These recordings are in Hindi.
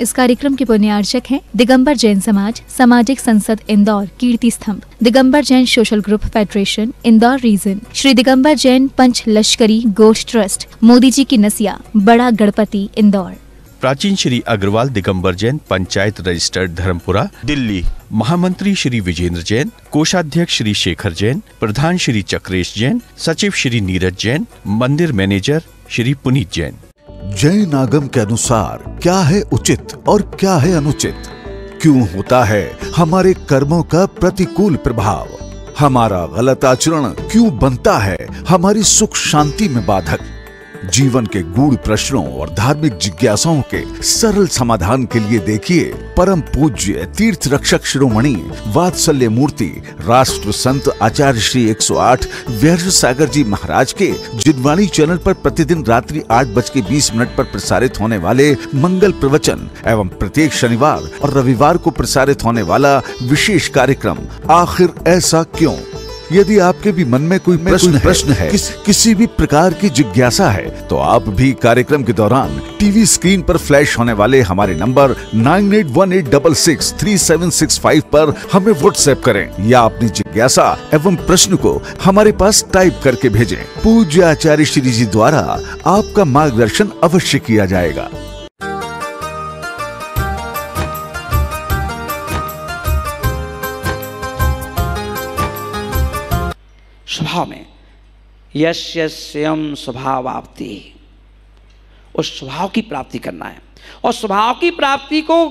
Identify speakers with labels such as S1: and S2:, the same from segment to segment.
S1: इस कार्यक्रम के पुण्यार्चक हैं दिगंबर जैन समाज सामाजिक संसद Indore Kirti Stambh Digambar Jain social group federation Indore region Shri Digambar Jain Panch Lashkari Goshth trust Modi जी की नसिया बड़ा गणपति इंदौर
S2: प्राचीन श्री अग्रवाल दिगंबर जैन पंचायत रजिस्टर्ड धर्मपुरा दिल्ली महामंत्री श्री विजेंद्र जैन कोषाध्यक्ष श्री शेखर जैन प्रधान श्री चक्रेश जैन सचिव श्री नीरज जैन मंदिर मैनेजर श्री पुनीत जैन जय नागम के अनुसार क्या है उचित और क्या है अनुचित क्यों होता है हमारे कर्मों का प्रतिकूल प्रभाव हमारा गलत आचरण क्यों बनता है हमारी सुख शांति में बाधक जीवन के गूढ़ प्रश्नों और धार्मिक जिज्ञासाओं के सरल समाधान के लिए देखिए परम पूज्य तीर्थ रक्षक शिरोमणि वात्सल्य मूर्ति राष्ट्र संत आचार्य श्री 108 सौ सागर जी महाराज के जिनवाणी चैनल पर प्रतिदिन रात्रि आठ बज के बीस मिनट आरोप प्रसारित होने वाले मंगल प्रवचन एवं प्रत्येक शनिवार और रविवार को प्रसारित होने वाला विशेष कार्यक्रम आखिर ऐसा क्यों यदि आपके भी मन में कोई प्रश्न है, प्रश्न है किस, किसी भी प्रकार की जिज्ञासा है तो आप भी कार्यक्रम के दौरान टीवी स्क्रीन पर फ्लैश होने वाले हमारे number nine eight one eight double six three seven six five पर हमें व्हाट्सएप करें या अपनी जिज्ञासा एवं प्रश्न को हमारे पास टाइप करके भेजें पूज्य आचार्य श्री जी द्वारा आपका मार्गदर्शन अवश्य किया जाएगा
S1: यश स्वयं आपति उस स्वभाव की प्राप्ति करना है और स्वभाव की प्राप्ति को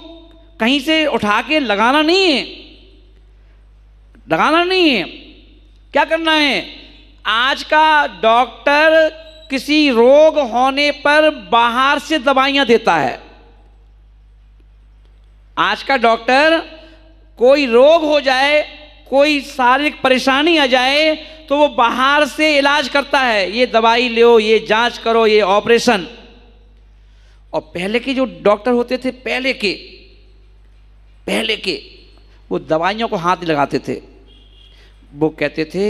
S1: कहीं से उठा के लगाना नहीं है लगाना नहीं है क्या करना है आज का डॉक्टर किसी रोग होने पर बाहर से दवाइयां देता है आज का डॉक्टर कोई रोग हो जाए कोई शारीरिक परेशानी आ जाए तो वो बाहर से इलाज करता है ये दवाई लो ये जांच करो ये ऑपरेशन और पहले के जो डॉक्टर होते थे पहले के पहले के वो दवाइयों को हाथ लगाते थे वो कहते थे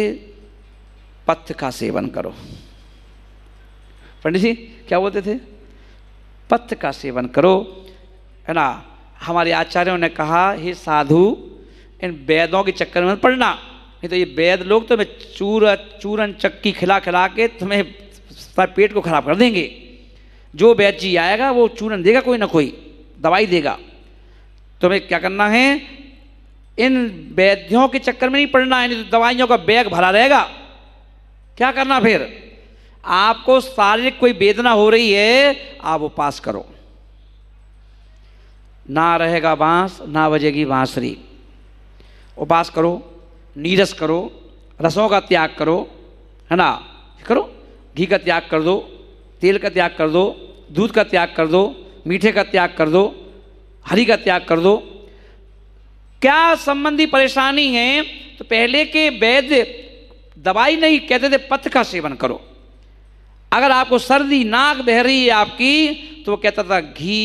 S1: पथ का सेवन करो पंडित जी क्या बोलते थे पथ का सेवन करो है ना हमारे आचार्यों ने कहा हे साधु इन वेदों के चक्कर में पढ़ना नहीं तो ये वैद लोग तो मैं चूर चूरन चक्की खिला खिला के तुम्हें सारे पेट को खराब कर देंगे जो वैद जी आएगा वो चूरन देगा कोई ना कोई दवाई देगा तुम्हें क्या करना है इन वैद्यों के चक्कर में नहीं पड़ना है नहीं तो दवाइयों का बैग भरा रहेगा क्या करना फिर आपको शारीरिक कोई वेदना हो रही है आप उपास करो ना रहेगा बांस ना बजेगी बांसरी उपास करो नीरस करो रसों का त्याग करो है ना करो घी का त्याग कर दो तेल का त्याग कर दो दूध का त्याग कर दो मीठे का त्याग कर दो हरी का त्याग कर दो क्या संबंधी परेशानी है तो पहले के वैद्य दवाई नहीं कहते थे पथ का सेवन करो अगर आपको सर्दी नाक बह रही है आपकी तो वो कहता था घी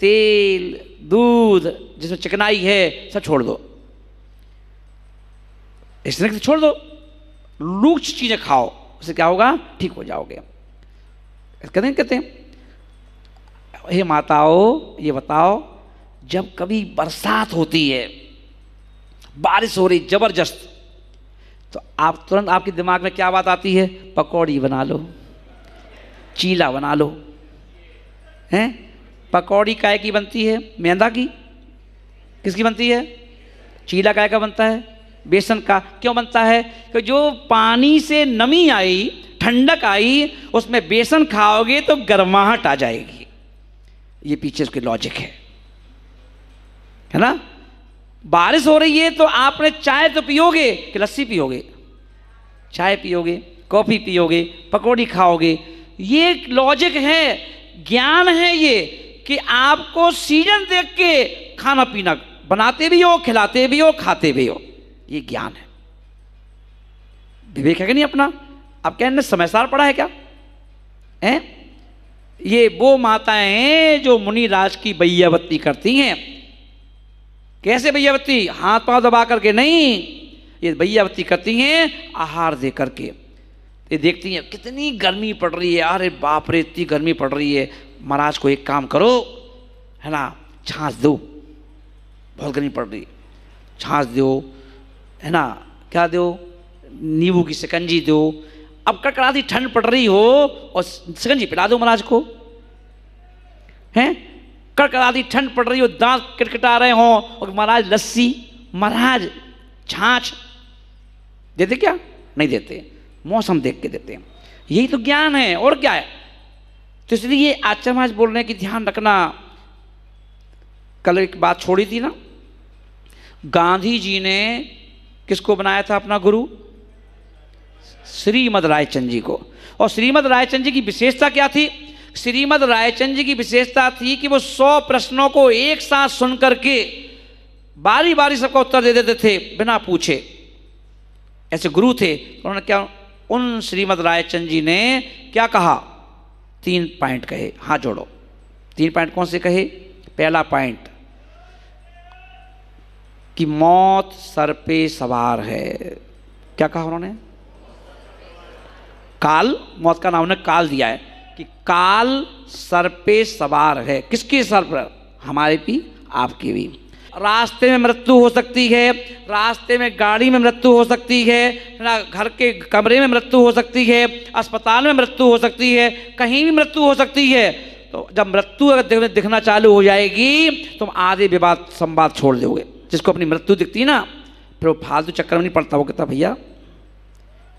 S1: तेल दूध जिसमें चिकनाई है सब छोड़ दो स्ट्रिक्ट तो छोड़ दो लूक्ष चीज़ें खाओ उससे क्या होगा ठीक हो जाओगे कहते हैं कहते हैं हे माताओ ये बताओ जब कभी बरसात होती है बारिश हो रही जबरदस्त तो आप तुरंत आपके दिमाग में क्या बात आती है पकौड़ी बना लो चीला बना लो हैं पकौड़ी काय की बनती है मैदा की किसकी बनती है चीला काय का बनता है बेसन का क्यों बनता है कि जो पानी से नमी आई ठंडक आई उसमें बेसन खाओगे तो गर्माहट आ जाएगी ये पीछे उसकी लॉजिक है है ना बारिश हो रही है तो आपने चाय तो पियोगे कि लस्सी पियोगे चाय पियोगे कॉफ़ी पियोगे पकौड़ी खाओगे ये लॉजिक है ज्ञान है ये कि आपको सीजन देख के खाना पीना बनाते भी हो खिलाते भी हो खाते भी हो ये ज्ञान है विवेक है कि नहीं अपना आप कहने समयसार पढ़ा है क्या हैं ये वो माताएं जो मुनि राज की बैयावती करती हैं कैसे बैयावती हाथ पांव दबा करके नहीं ये बैयावती करती हैं आहार दे करके ये देखती हैं कितनी गर्मी पड़ रही है अरे बाप रे इतनी गर्मी पड़ रही है महाराज को एक काम करो है ना छाछ दो बहुत गर्मी पड़ रही है छाछ दो है ना क्या दो नींबू की शिकंजी दो अब दी ठंड पड़ रही हो और शिकंजी पिला दो महाराज को हैं दी ठंड पड़ रही हो दांत किटकिटा रहे हो और महाराज लस्सी महाराज छाछ देते क्या नहीं देते मौसम देख के देते हैं यही तो ज्ञान है और क्या है तो इसलिए आचार्य महाराज बोल रहे हैं कि ध्यान रखना कल एक बात छोड़ी थी ना गांधी जी ने किसको बनाया था अपना गुरु श्रीमद रायचंद जी को और श्रीमद रायचंद जी की विशेषता क्या थी श्रीमद रायचंद जी की विशेषता थी कि वो सौ प्रश्नों को एक साथ सुनकर के बारी बारी सबका उत्तर दे देते थे बिना पूछे ऐसे गुरु थे उन्होंने क्या उन श्रीमद रायचंद जी ने क्या कहा तीन पॉइंट कहे हाँ जोड़ो तीन पॉइंट कौन से कहे पहला पॉइंट कि मौत सर पे सवार है क्या कहा उन्होंने काल मौत का नाम उन्होंने काल दिया है कि काल सर पे सवार है किसके सर पर हमारे भी आपके भी रास्ते में मृत्यु हो सकती है रास्ते में गाड़ी में मृत्यु हो सकती है ना घर के कमरे में मृत्यु हो सकती है अस्पताल में मृत्यु हो सकती है कहीं भी मृत्यु हो सकती है तो जब मृत्यु अगर दिखना चालू हो जाएगी तुम आधे विवाद संवाद छोड़ दोगे जिसको अपनी मृत्यु दिखती है ना फिर वो फालतू चक्कर में नहीं पड़ता वो कहता भैया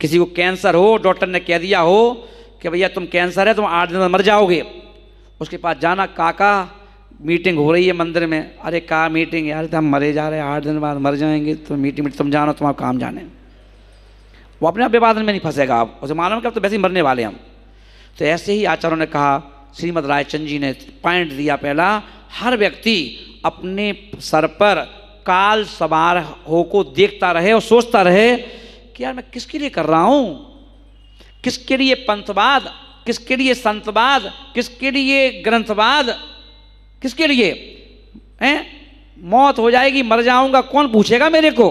S1: किसी को कैंसर हो डॉक्टर ने कह दिया हो कि भैया तुम कैंसर है तुम आठ दिन में मर जाओगे उसके पास जाना काका मीटिंग हो रही है मंदिर में अरे का मीटिंग यार तो हम मरे जा रहे हैं आठ दिन बाद मर जाएंगे तो मीटिंग में तुम जानो तुम आप काम जाने वो अपने आप विवादन में नहीं फंसेगा आप उसे मालूम कि अब तो वैसे ही मरने वाले हम तो ऐसे ही आचार्यों ने कहा श्रीमद रायचंद जी ने पॉइंट दिया पहला हर व्यक्ति अपने सर पर काल सवार हो को देखता रहे और सोचता रहे कि यार मैं किसके लिए कर रहा हूं किसके लिए पंथवाद किसके लिए संतवाद किसके लिए ग्रंथवाद किसके लिए हैं मौत हो जाएगी मर जाऊंगा कौन पूछेगा मेरे को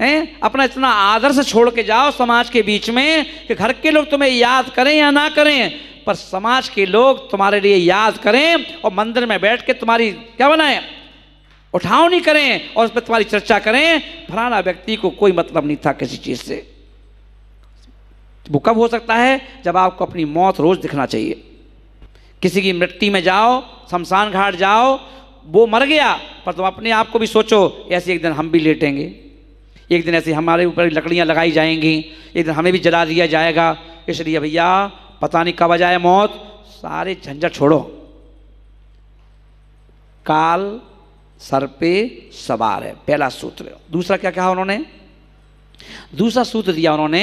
S1: हैं अपना इतना आदर्श छोड़ के जाओ समाज के बीच में कि घर के लोग तुम्हें याद करें या ना करें पर समाज के लोग तुम्हारे लिए याद करें और मंदिर में बैठ के तुम्हारी क्या बनाएं उठाव नहीं करें और उस पर तुम्हारी चर्चा करें फलाना व्यक्ति को कोई मतलब नहीं था किसी चीज़ से वो कब हो सकता है जब आपको अपनी मौत रोज़ दिखना चाहिए किसी की मृत्यु में जाओ शमशान घाट जाओ वो मर गया पर तुम अपने आप को भी सोचो ऐसे एक दिन हम भी लेटेंगे एक दिन ऐसे हमारे ऊपर लकड़ियां लगाई जाएंगी एक दिन हमें भी जला दिया जाएगा इसलिए भैया पता नहीं कब आ जाए मौत सारे झंझट छोड़ो काल सर पे सवार है पहला सूत्र दूसरा क्या कहा उन्होंने दूसरा सूत्र दिया उन्होंने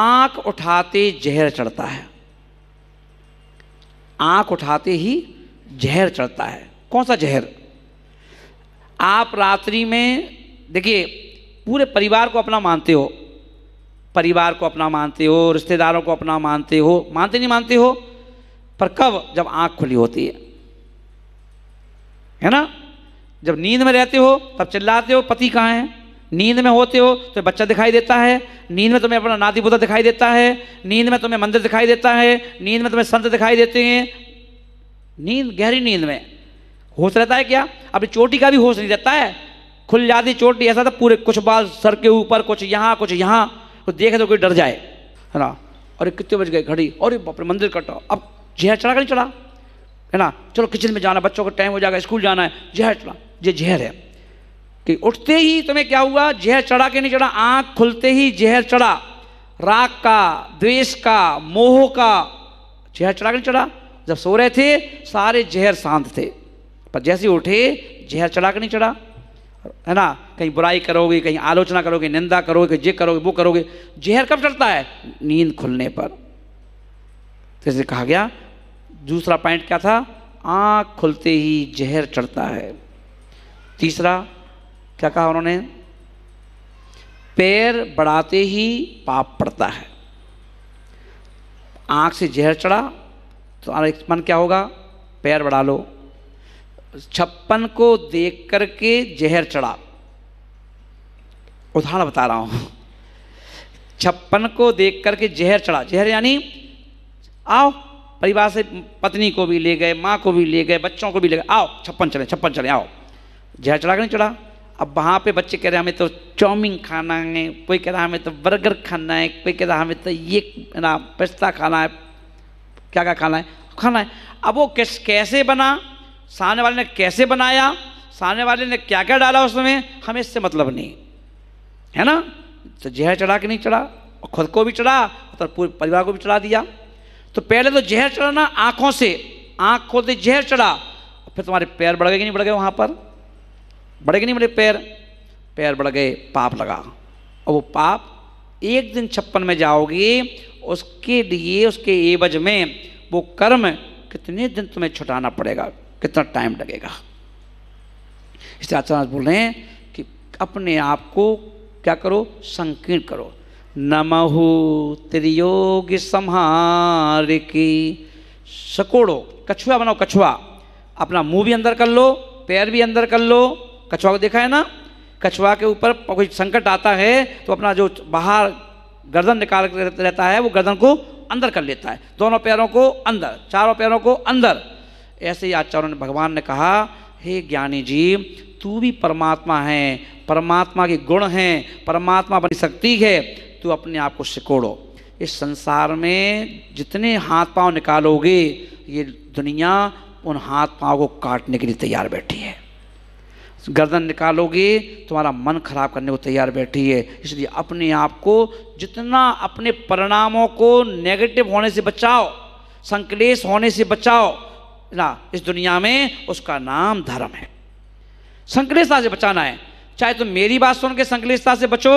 S1: आंख उठाते जहर चढ़ता है आंख उठाते ही जहर चढ़ता है कौन सा जहर आप रात्रि में देखिए पूरे परिवार को अपना मानते हो परिवार को अपना मानते हो रिश्तेदारों को अपना मानते हो मानते नहीं मानते हो पर कब जब आंख खुली होती है है ना जब नींद में रहते हो तब चिल्लाते हो पति कहाँ है नींद में होते हो तो बच्चा दिखाई देता है नींद में तुम्हें अपना नाती पोता दिखाई देता है नींद में तुम्हें मंदिर दिखाई देता है नींद में तुम्हें संत दिखाई देते हैं नींद गहरी नींद में होश रहता है क्या अपनी चोटी का भी होश नहीं रहता है खुल जाती चोटी ऐसा था तो पूरे कुछ बाल सर के ऊपर कुछ यहाँ कुछ यहाँ तो देखे तो कोई डर जाए है ना अरे कितने बज गए घड़ी और अपने मंदिर कटो अब जहर चढ़ा कर चढ़ा है ना चलो किचन में जाना बच्चों का टाइम हो जाएगा स्कूल जाना है जहर चढ़ा जे जहर है कि उठते ही तुम्हें क्या हुआ जहर चढ़ा के नहीं चढ़ा आंख खुलते ही जहर चढ़ा राग का द्वेष का मोह का जहर चढ़ा के नहीं चढ़ा जब सो रहे थे सारे जहर शांत थे पर जैसे उठे जहर चढ़ा के नहीं चढ़ा है ना कहीं बुराई करोगे कहीं आलोचना करोगे निंदा करोगे कहीं ये करोगे वो करोगे जहर कब चढ़ता है नींद खुलने पर जैसे तो कहा गया दूसरा पॉइंट क्या था आँख खुलते ही जहर चढ़ता है तीसरा क्या कहा उन्होंने पैर बढ़ाते ही पाप पड़ता है आँख से जहर चढ़ा तो मन क्या होगा पैर बढ़ा लो छप्पन को देख करके जहर चढ़ा उदाहरण बता रहा हूँ छप्पन को देख करके जहर चढ़ा जहर यानी आओ परिवार से पत्नी को भी ले गए माँ को भी ले गए बच्चों को भी ले गए आओ छप्पन चले छप्पन चले आओ जहाँ चढ़ा कि नहीं चढ़ा अब वहाँ पे बच्चे कह रहे हैं हमें तो चाउमिन खाना है कोई कह रहा है हमें तो बर्गर खाना है कोई कह रहा है हमें तो ये ना पिस्ता खाना है क्या क्या खाना है खाना है अब वो किस कैसे बना सामने वाले ने कैसे बनाया सामने वाले ने क्या क्या डाला उसमें हमें इससे मतलब नहीं है ना तो जहर चढ़ा कि नहीं चढ़ा और खुद को भी चढ़ा और तो पूरे परिवार को भी चढ़ा दिया तो पहले तो जहर चढ़ाना आँखों से आँख खोलते जहर चढ़ा फिर तुम्हारे पैर बढ़ गए कि नहीं बढ़ गए वहाँ पर बढ़े कि नहीं बड़े पैर पैर बढ़ गए पाप लगा और वो पाप एक दिन छप्पन में जाओगे उसके लिए उसके एवज में वो कर्म कितने दिन तुम्हें छुटाना पड़ेगा कितना टाइम लगेगा इसलिए आचार्य तो बोल रहे हैं कि अपने आप को क्या करो संकीर्ण करो नमहु त्रियोगी संहार की सकोड़ो कछुआ बनाओ कछुआ अपना मुंह भी अंदर कर लो पैर भी अंदर कर लो कछुआ को देखा है ना कछुआ के ऊपर कोई संकट आता है तो अपना जो बाहर गर्दन निकाल कर रहता है वो गर्दन को अंदर कर लेता है दोनों पैरों को अंदर चारों पैरों को अंदर ऐसे ही ने भगवान ने कहा हे ज्ञानी जी तू भी परमात्मा है परमात्मा के गुण हैं परमात्मा बनी शक्ति है तू अपने आप को सिकोड़ो इस संसार में जितने हाथ पांव निकालोगे ये दुनिया उन हाथ पांव को काटने के लिए तैयार बैठी है गर्दन निकालोगे तुम्हारा मन खराब करने को तैयार बैठी है इसलिए अपने आप को जितना अपने परिणामों को नेगेटिव होने से बचाओ संकलेश होने से बचाओ ना इस दुनिया में उसका नाम धर्म है संकलेश से बचाना है चाहे तुम तो मेरी बात सुन के से बचो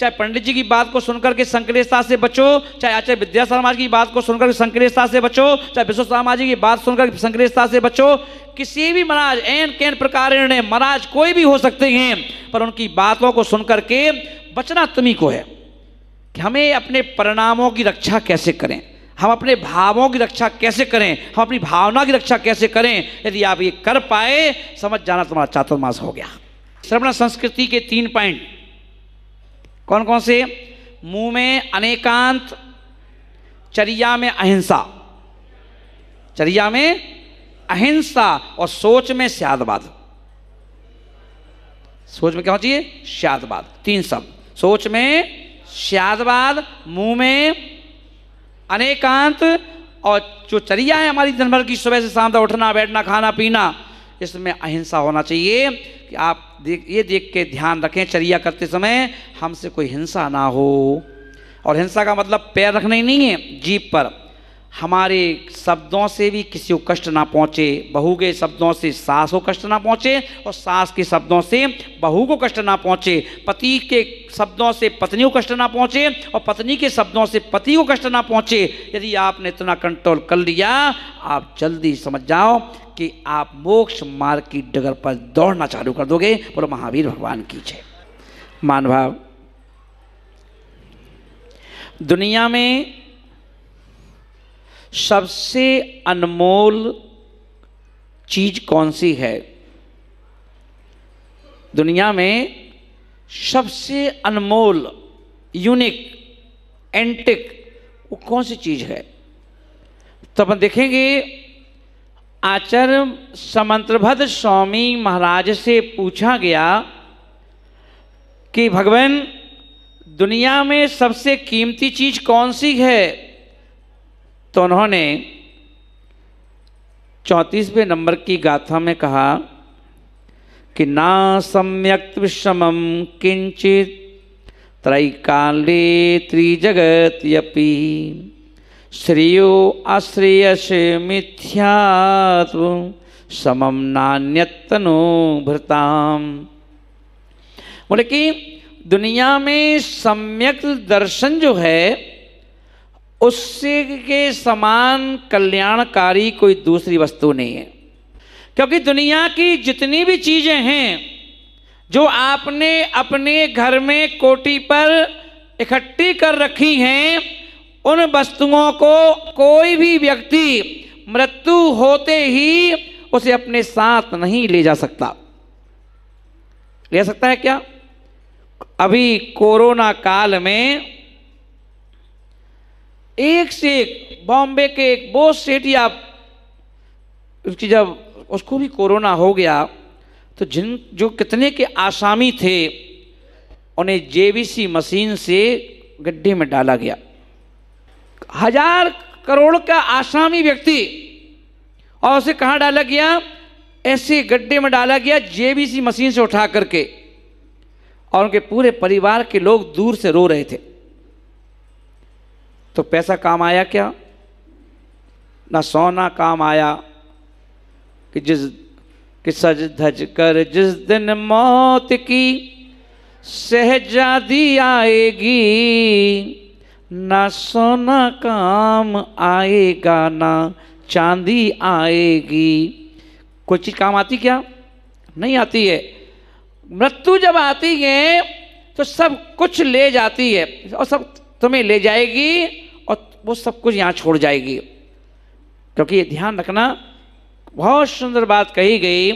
S1: चाहे पंडित जी की बात को सुनकर के संकलेशता से बचो चाहे आचार्य विद्या समाज की बात को सुनकर संकलेशता से बचो चाहे विश्व समाज की बात सुनकर संकलेशता से बचो किसी भी महाराज एन केन प्रकार महाराज कोई भी हो सकते हैं पर उनकी बातों को सुनकर के बचना तुम्ही को है कि हमें अपने परिणामों की रक्षा कैसे करें हम अपने भावों की रक्षा कैसे करें हम अपनी भावना की रक्षा कैसे करें यदि आप ये कर पाए समझ जाना तुम्हारा चातुर्मास हो गया श्रवण संस्कृति के तीन पॉइंट कौन कौन से मुंह में अनेकांत चरिया में अहिंसा चरिया में अहिंसा और सोच में श्यादवाद सोच में क्या होना चाहिए श्यादवाद तीन शब्द सोच में श्यादवाद मुंह में अनेकांत और जो चरिया है हमारी दिन की सुबह से शाम तक उठना बैठना खाना पीना इसमें अहिंसा होना चाहिए कि आप देख ये देख के ध्यान रखें चर्या करते समय हमसे कोई हिंसा ना हो और हिंसा का मतलब पैर रखना ही नहीं है जीप पर हमारे शब्दों से भी किसी को कष्ट ना पहुँचे बहू के शब्दों से सास को कष्ट ना पहुँचे और सास के शब्दों से बहू को कष्ट ना पहुँचे पति के शब्दों से पत्नी को कष्ट ना पहुँचे और पत्नी के शब्दों से पति को कष्ट ना पहुँचे यदि आपने इतना कंट्रोल कर लिया आप जल्दी समझ जाओ कि आप मोक्ष मार्ग की डगर पर दौड़ना चालू कर दोगे और महावीर भगवान की जय मान भाव दुनिया में सबसे अनमोल चीज कौन सी है दुनिया में सबसे अनमोल यूनिक एंटिक वो कौन सी चीज है तो अपन देखेंगे आचार्य समंत्रभद्र स्वामी महाराज से पूछा गया कि भगवान दुनिया में सबसे कीमती चीज कौन सी है तो उन्होंने चौंतीसवें नंबर की गाथा में कहा कि ना सम्यक विषम किंचित त्रैकाले त्रिजगत यपि श्रेयो अश्रेयस मिथ्यात्व समम नान्यतनो भृताम बोले कि दुनिया में सम्यक दर्शन जो है उससे के समान कल्याणकारी कोई दूसरी वस्तु नहीं है क्योंकि दुनिया की जितनी भी चीज़ें हैं जो आपने अपने घर में कोटी पर इकट्ठी कर रखी हैं उन वस्तुओं को कोई भी व्यक्ति मृत्यु होते ही उसे अपने साथ नहीं ले जा सकता ले सकता है क्या अभी कोरोना काल में एक से एक बॉम्बे के एक बोस या उसकी जब उसको भी कोरोना हो गया तो जिन जो कितने के आसामी थे उन्हें जेबीसी मशीन से गड्ढे में डाला गया हजार करोड़ का आसामी व्यक्ति और उसे कहाँ डाला गया ऐसे गड्ढे में डाला गया जेबीसी मशीन से उठा करके और उनके पूरे परिवार के लोग दूर से रो रहे थे तो पैसा काम आया क्या ना सोना काम आया कि जिस कि सज धज कर जिस दिन मौत की सहजादी आएगी ना सोना काम आएगा ना चांदी आएगी कोई चीज़ काम आती क्या नहीं आती है मृत्यु जब आती है तो सब कुछ ले जाती है और सब तुम्हें ले जाएगी वो सब कुछ यहाँ छोड़ जाएगी क्योंकि ये ध्यान रखना बहुत सुंदर बात कही गई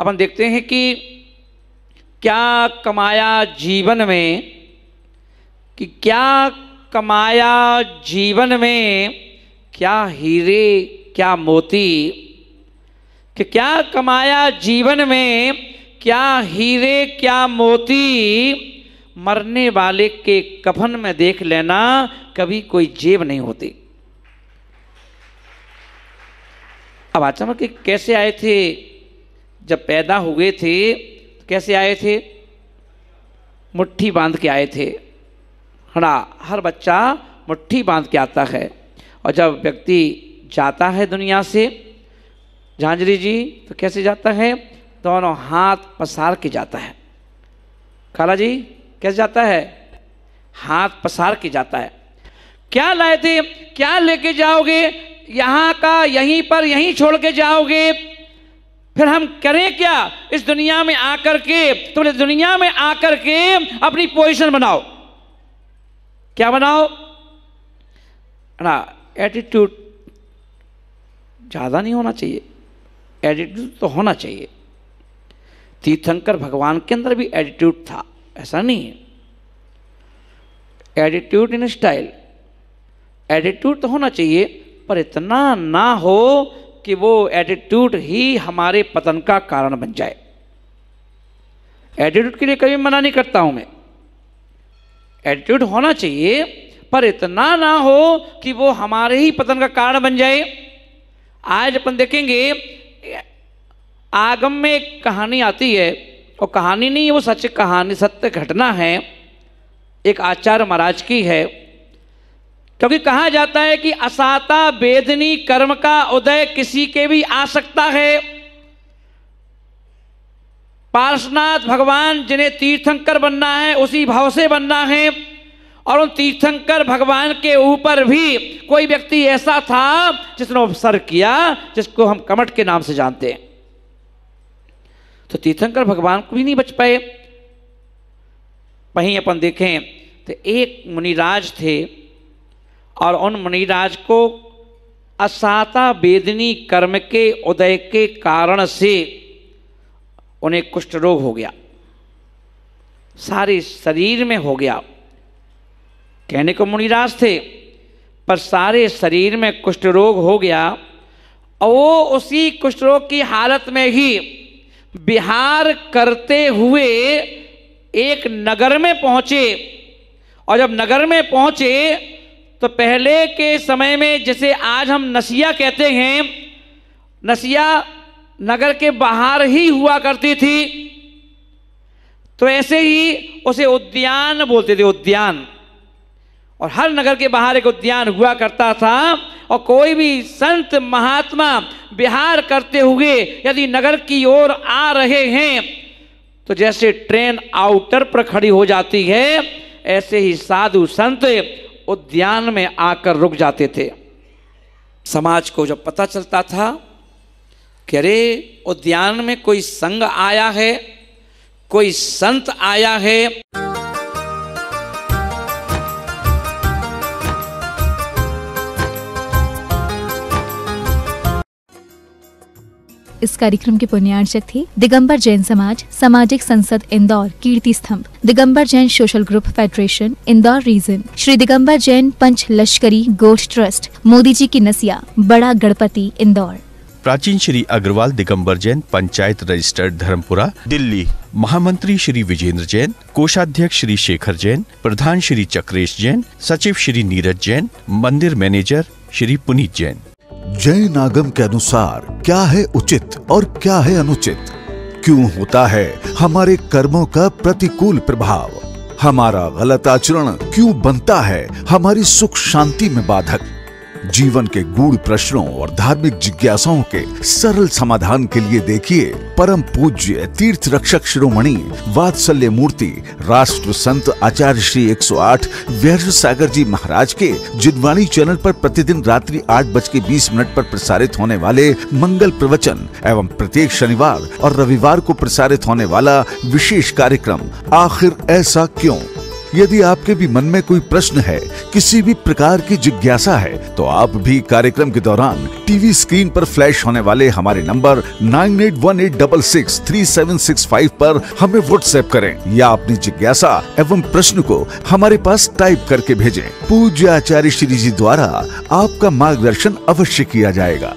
S1: अपन देखते हैं कि क्या कमाया जीवन में कि क्या कमाया जीवन में क्या हीरे क्या मोती कि क्या कमाया जीवन में क्या हीरे क्या मोती मरने वाले के कफन में देख लेना कभी कोई जेब नहीं होती अब अचानक कैसे आए थे जब पैदा हुए थे कैसे आए थे मुट्ठी बांध के आए थे हड़ा हर बच्चा मुट्ठी बांध के आता है और जब व्यक्ति जाता है दुनिया से झांझरी जी तो कैसे जाता है दोनों हाथ पसार के जाता है खाला जी कैसे जाता है हाथ पसार के जाता है क्या लाए थे क्या लेके जाओगे यहां का यहीं पर यहीं छोड़ के जाओगे फिर हम करें क्या इस दुनिया में आकर के तुमने इस दुनिया में आकर के अपनी पोजीशन बनाओ क्या बनाओ ना एटीट्यूड ज़्यादा नहीं होना चाहिए एटीट्यूड तो होना चाहिए तीर्थंकर भगवान के अंदर भी एटीट्यूड था ऐसा नहीं है एटीट्यूड इन स्टाइल एटीट्यूड तो होना चाहिए पर इतना ना हो कि वो एटीट्यूड ही हमारे पतन का कारण बन जाए एटीट्यूड के लिए कभी मना नहीं करता हूं मैं एटीट्यूड होना चाहिए पर इतना ना हो कि वो हमारे ही पतन का कारण बन जाए आज अपन देखेंगे आगम में एक कहानी आती है और तो कहानी नहीं है वो सच कहानी सत्य घटना है एक आचार्य महाराज की है क्योंकि कहा जाता है कि असाता बेदनी कर्म का उदय किसी के भी आ सकता है पार्शनाथ भगवान जिन्हें तीर्थंकर बनना है उसी भाव से बनना है और उन तीर्थंकर भगवान के ऊपर भी कोई व्यक्ति ऐसा था जिसने उपसर्ग किया जिसको हम कमट के नाम से जानते हैं तो तीर्थंकर भगवान को भी नहीं बच पाए वहीं अपन देखें तो एक मुनिराज थे और उन मुनिराज को असाता वेदनी कर्म के उदय के कारण से उन्हें कुष्ठ रोग हो गया सारे शरीर में हो गया कहने को मुनिराज थे पर सारे शरीर में कुष्ठ रोग हो गया और वो उसी कुष्ठ रोग की हालत में ही बिहार करते हुए एक नगर में पहुंचे और जब नगर में पहुंचे तो पहले के समय में जैसे आज हम नसिया कहते हैं नसिया नगर के बाहर ही हुआ करती थी तो ऐसे ही उसे उद्यान बोलते थे उद्यान और हर नगर के बाहर एक उद्यान हुआ करता था और कोई भी संत महात्मा बिहार करते हुए यदि नगर की ओर आ रहे हैं तो जैसे ट्रेन आउटर पर खड़ी हो जाती है ऐसे ही साधु संत उद्यान में आकर रुक जाते थे समाज को जब पता चलता था कि अरे उद्यान में कोई संग आया है कोई संत आया है इस कार्यक्रम के पुण्यार्चक थे दिगंबर जैन समाज सामाजिक संसद Indore Kirti Stambh Digambar Jain social group federation Indore region Shri Digambar Jain Panch Lashkari Goth trust Modi जी की नसिया बड़ा गणपति इंदौर
S2: प्राचीन श्री अग्रवाल दिगंबर जैन पंचायत रजिस्टर्ड धर्मपुरा दिल्ली महामंत्री श्री विजेंद्र जैन कोषाध्यक्ष श्री शेखर जैन प्रधान श्री चक्रेश जैन सचिव श्री नीरज जैन मंदिर मैनेजर श्री पुनीत जैन जय नागम के अनुसार क्या है उचित और क्या है अनुचित क्यों होता है हमारे कर्मों का प्रतिकूल प्रभाव हमारा गलत आचरण क्यों बनता है हमारी सुख शांति में बाधक जीवन के गूढ़ प्रश्नों और धार्मिक जिज्ञासाओं के सरल समाधान के लिए देखिए परम पूज्य तीर्थ रक्षक शिरोमणि वात्सल्य मूर्ति राष्ट्र संत आचार्य श्री 108 व्यर्थ सागर जी महाराज के जिदवाणी चैनल पर प्रतिदिन रात्रि आठ बज के बीस मिनट पर प्रसारित होने वाले मंगल प्रवचन एवं प्रत्येक शनिवार और रविवार को प्रसारित होने वाला विशेष कार्यक्रम आखिर ऐसा क्यों यदि आपके भी मन में कोई प्रश्न है किसी भी प्रकार की जिज्ञासा है तो आप भी कार्यक्रम के दौरान टीवी स्क्रीन पर फ्लैश होने वाले हमारे number nine eight one eight double six three seven six five पर हमें व्हाट्सएप करें या अपनी जिज्ञासा एवं प्रश्न को हमारे पास टाइप करके भेजें पूज्य आचार्य श्री जी द्वारा आपका मार्गदर्शन अवश्य किया जाएगा